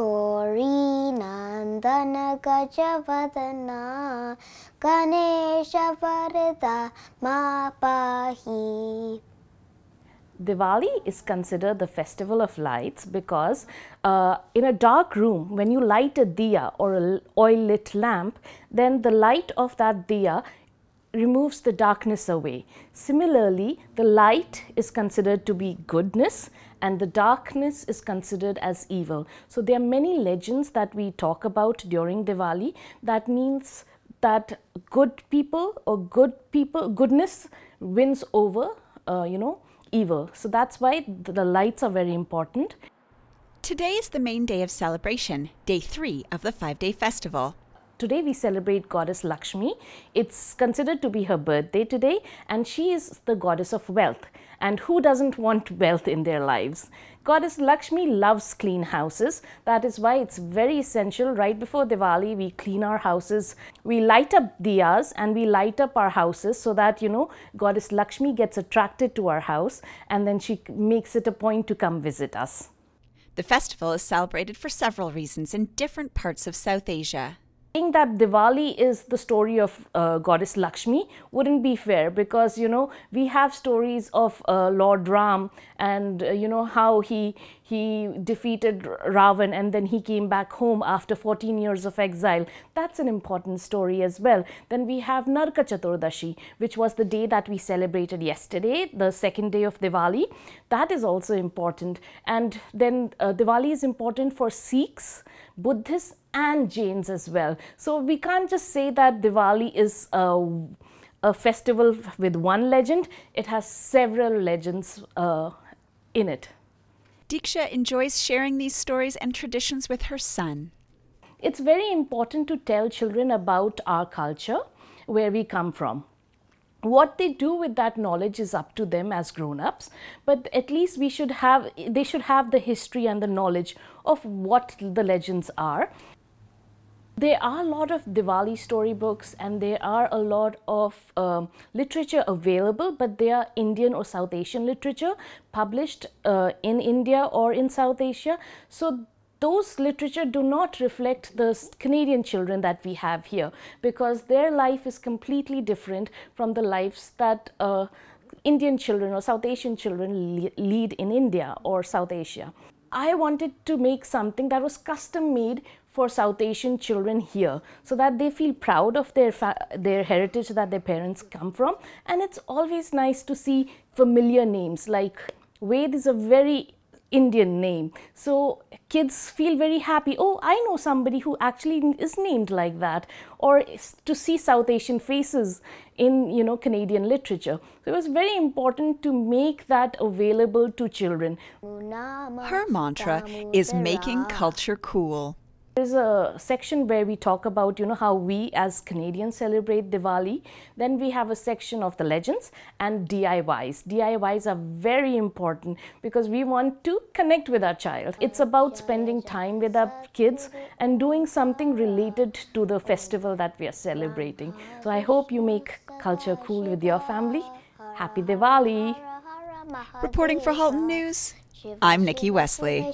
ಕೋರಿ ನಂದನ ಗಜವದನ ಗಣೇಶ ವರದ ಮಾಪಾಹಿ Diwali is considered the festival of lights because uh, in a dark room, when you light a diya or an oil lit lamp, then the light of that diya removes the darkness away. Similarly, the light is considered to be goodness and the darkness is considered as evil. So there are many legends that we talk about during Diwali. That means that good people or good people, goodness wins over, uh, you know, evil. So that's why the lights are very important. Today is the main day of celebration, day three of the five day festival today we celebrate goddess Lakshmi. It's considered to be her birthday today and she is the goddess of wealth. And who doesn't want wealth in their lives? Goddess Lakshmi loves clean houses. That is why it's very essential right before Diwali we clean our houses. We light up diyas and we light up our houses so that you know Goddess Lakshmi gets attracted to our house and then she makes it a point to come visit us. The festival is celebrated for several reasons in different parts of South Asia. Saying that Diwali is the story of uh, goddess Lakshmi wouldn't be fair because you know we have stories of uh, Lord Ram and uh, you know how he he defeated Ravan and then he came back home after 14 years of exile. That's an important story as well. Then we have Narka Chaturdashi which was the day that we celebrated yesterday, the second day of Diwali. That is also important and then uh, Diwali is important for Sikhs, Buddhists and Jains as well. So we can't just say that Diwali is a, a festival with one legend, it has several legends uh, in it. Diksha enjoys sharing these stories and traditions with her son. It's very important to tell children about our culture, where we come from. What they do with that knowledge is up to them as grown-ups, but at least we should have, they should have the history and the knowledge of what the legends are there are a lot of Diwali storybooks and there are a lot of um, literature available, but they are Indian or South Asian literature published uh, in India or in South Asia. So those literature do not reflect the Canadian children that we have here because their life is completely different from the lives that uh, Indian children or South Asian children le lead in India or South Asia. I wanted to make something that was custom made for South Asian children here so that they feel proud of their, their heritage that their parents come from. And it's always nice to see familiar names like Ved is a very Indian name. So kids feel very happy. Oh, I know somebody who actually is named like that. Or to see South Asian faces in you know Canadian literature. So it was very important to make that available to children. Her mantra is making culture cool. There's a section where we talk about, you know, how we as Canadians celebrate Diwali. Then we have a section of the legends and DIYs. DIYs are very important because we want to connect with our child. It's about spending time with our kids and doing something related to the festival that we are celebrating. So I hope you make culture cool with your family. Happy Diwali! Reporting for Halton News, I'm Nikki Wesley.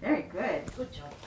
Very good. Good job.